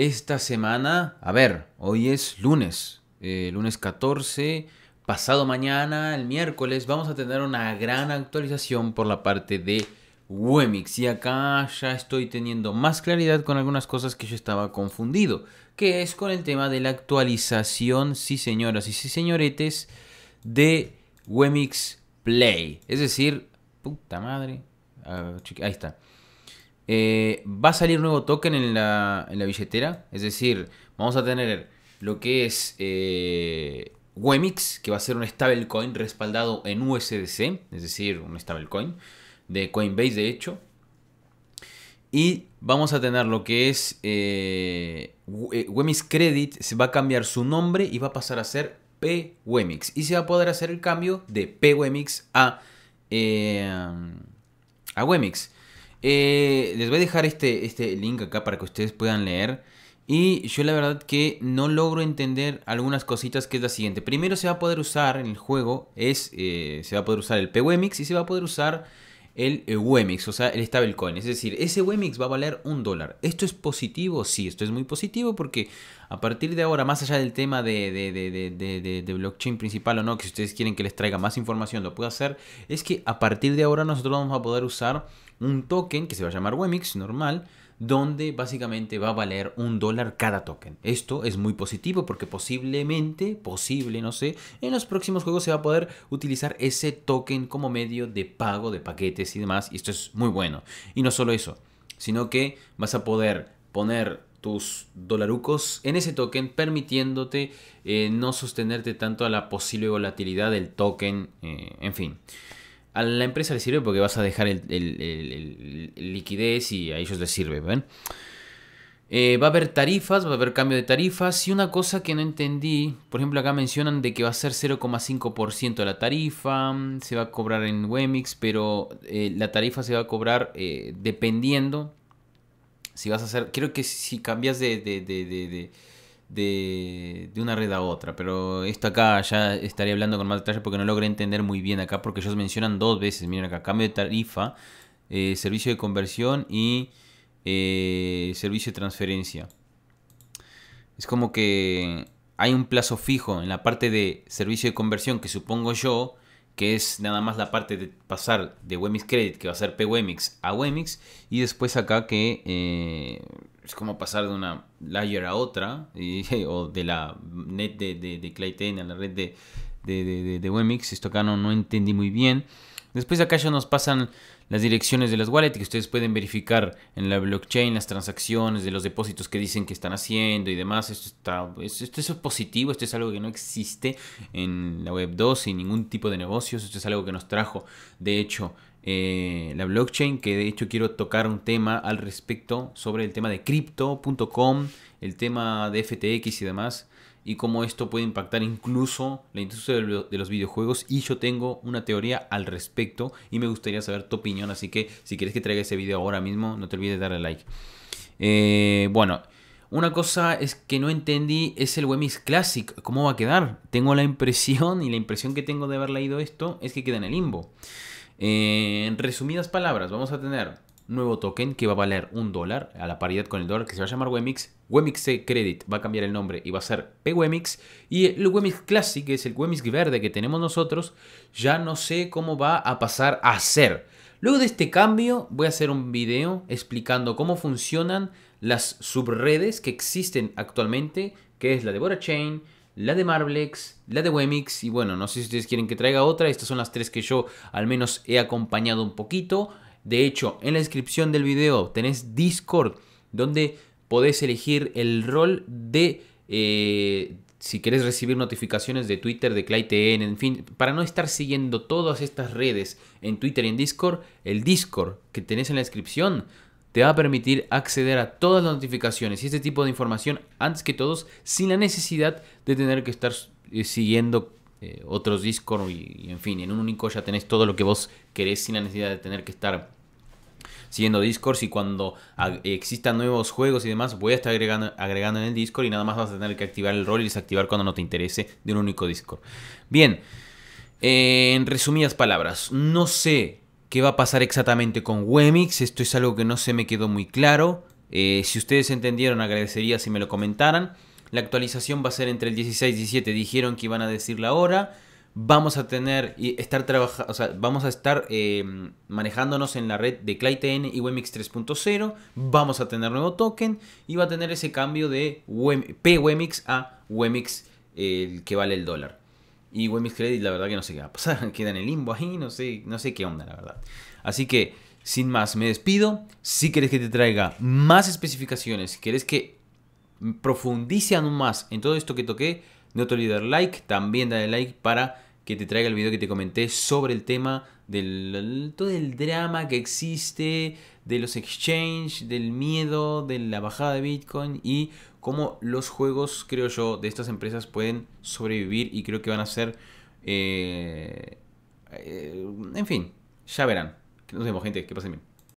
Esta semana, a ver, hoy es lunes, eh, lunes 14, pasado mañana, el miércoles, vamos a tener una gran actualización por la parte de Wemix. Y acá ya estoy teniendo más claridad con algunas cosas que yo estaba confundido, que es con el tema de la actualización, sí señoras y sí señoretes, de Wemix Play. Es decir, puta madre, ahí está. Eh, va a salir nuevo token en la, billetera, es decir, vamos a tener lo que es eh, Wemix, que va a ser un stablecoin respaldado en USDC, es decir, un stablecoin de Coinbase de hecho. Y vamos a tener lo que es eh, Wemix Credit, se va a cambiar su nombre y va a pasar a ser PWemix. Y se va a poder hacer el cambio de PWemix a, a Wemix. Eh, les voy a dejar este, este link acá para que ustedes puedan leer. Y yo la verdad que no logro entender algunas cositas que es la siguiente. Primero se va a poder usar en el juego, es, eh, se va a poder usar el PWMix y se va a poder usar el eh, Wemix, o sea, el stablecoin. Es decir, ese Wemix va a valer un dólar. ¿Esto es positivo? Sí, esto es muy positivo porque a partir de ahora, más allá del tema de, de, de, de blockchain principal o no, que si ustedes quieren que les traiga más información lo puedo hacer, es que a partir de ahora nosotros vamos a poder usar un token que se va a llamar Wemix normal donde básicamente va a valer un dólar cada token. Esto es muy positivo porque posiblemente, posible, no sé, en los próximos juegos se va a poder utilizar ese token como medio de pago de paquetes y demás. Y esto es muy bueno. Y no solo eso, sino que vas a poder poner tus dolarucos en ese token, permitiéndote eh, no sostenerte tanto a la posible volatilidad del token, eh, en fin a la empresa le sirve porque vas a dejar el, liquidez y a ellos les sirve, ¿ven? Eh, va a haber tarifas, va a haber cambio de tarifas y una cosa que no entendí, por ejemplo acá mencionan de que va a ser 0,5% mm, eh, la tarifa, se va a cobrar en eh, Wemix, pero la tarifa se va a cobrar dependiendo si vas a hacer, creo que si cambias de de, una red a otra. Pero esto acá ya estaría hablando con más detalle porque no logré entender muy bien acá, porque ellos mencionan dos veces, miren acá, cambio de tarifa, eh, servicio de conversión y eh, servicio de transferencia. Es como que hay un plazo fijo en la parte de servicio de conversión que supongo yo que es nada más la parte de pasar de Wemix Credit, que va a ser PWemix, a Wemix, y después acá que eh, es como pasar de una layer a otra, o de la net de, de, Clayton a la red de, de, Wemix, esto acá no, no entendí muy bien. Después acá ya nos pasan las direcciones de las wallets que ustedes pueden verificar en la blockchain, las transacciones de los depósitos que dicen que están haciendo y demás. Esto, está, esto, es positivo, esto es algo que no existe en la web 2 y ningún tipo de negocios. Esto es algo que nos trajo, de hecho, eh, la blockchain, que de hecho quiero tocar un tema al respecto sobre el tema de crypto.com, el tema de FTX y demás y cómo esto puede impactar incluso la industria de los videojuegos. Y yo tengo una teoría al respecto y me gustaría saber tu opinión. Así que si quieres que traiga ese video ahora mismo, no te olvides de darle like. Eh, bueno, una cosa es que no entendí es el Wemis Classic. ¿Cómo va a quedar? Tengo la impresión y la impresión que tengo de haber leído esto es que queda en el limbo. Eh, en resumidas palabras, vamos a tener nuevo token que va a valer un dólar a la paridad con el dólar que se va a llamar Wemix. Wemix Credit va a cambiar el nombre y va a ser PWemix. Y el Wemix Classic, que es el Wemix verde que tenemos nosotros, ya no sé cómo va a pasar a ser. Luego de este cambio voy a hacer un video explicando cómo funcionan las subredes que existen actualmente, que es la de Bora Chain, la de Marblex, la de Wemix y bueno, no sé si ustedes quieren que traiga otra, estas son las tres que yo al menos he acompañado un poquito. De hecho, en la descripción del video tenés Discord donde podés elegir el rol de... Eh, si querés recibir notificaciones de Twitter, de ClayTN, en fin, para no estar siguiendo todas estas redes en Twitter y en Discord, el Discord que tenés en la descripción te va a permitir acceder a todas las notificaciones y este tipo de información antes que todos sin la necesidad de tener que estar eh, siguiendo eh, otros Discord y en fin, en un único ya tenés todo lo que vos querés sin la necesidad de tener que estar siguiendo Discord y cuando existan nuevos juegos y demás voy a estar agregando, agregando en el Discord y nada más vas a tener que activar el rol y desactivar cuando no te interese de un único Discord. Bien, eh, en resumidas palabras, no sé qué va a pasar exactamente con Wemix, esto es algo que no se me quedó muy claro. Eh, si ustedes entendieron, agradecería si me lo comentaran. La actualización va a ser entre el 16 y 17, dijeron que iban a decir la hora vamos a tener y estar trabajando, vamos a estar eh, manejándonos en la red de ClayTN y Wemix 3.0, vamos a tener nuevo token y va a tener ese cambio de PWemix a Wemix que vale el dólar. Y Wemix Credit la verdad que no sé qué va a pasar, queda en el limbo ahí, no sé, no sé qué onda la verdad. Así que sin más me despido, si querés que te traiga más especificaciones, si querés que profundice aún más en todo esto que toqué, no te olvides like, también dale like para que te traiga el video que te comenté sobre el tema del todo el drama que existe de los exchanges, del miedo, de la bajada de Bitcoin y cómo los juegos, creo yo, de estas empresas pueden sobrevivir y creo que van a ser... Eh, eh, en fin, ya verán. nos vemos, gente. Que pasen bien.